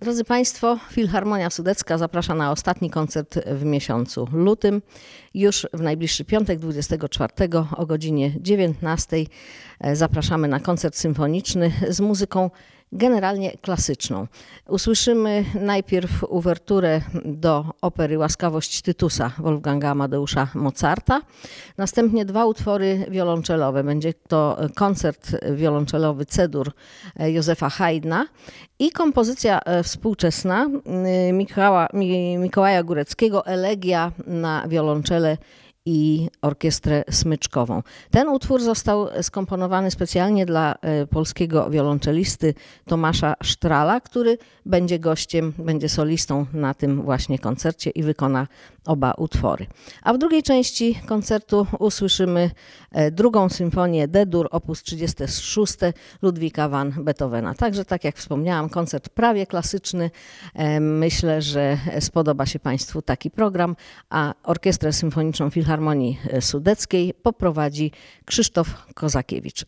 Drodzy Państwo, Filharmonia Sudecka zaprasza na ostatni koncert w miesiącu lutym. Już w najbliższy piątek, 24 o godzinie 19 e, zapraszamy na koncert symfoniczny z muzyką generalnie klasyczną. Usłyszymy najpierw uwerturę do opery Łaskawość Tytusa Wolfganga Amadeusza Mozarta, następnie dwa utwory wiolonczelowe. Będzie to koncert wiolonczelowy Cedur e, Józefa Haydna i kompozycja e, współczesna e, Mikołaja Góreckiego, Elegia na wiolonczele i orkiestrę smyczkową. Ten utwór został skomponowany specjalnie dla e, polskiego wiolonczelisty Tomasza Strala, który będzie gościem, będzie solistą na tym właśnie koncercie i wykona oba utwory. A w drugiej części koncertu usłyszymy e, drugą symfonię D-dur op. 36 Ludwika van Beethovena. Także tak jak wspomniałam, koncert prawie klasyczny. E, myślę, że spodoba się Państwu taki program, a orkiestrę symfoniczną Filharmonii Filharmonii Sudeckiej poprowadzi Krzysztof Kozakiewicz.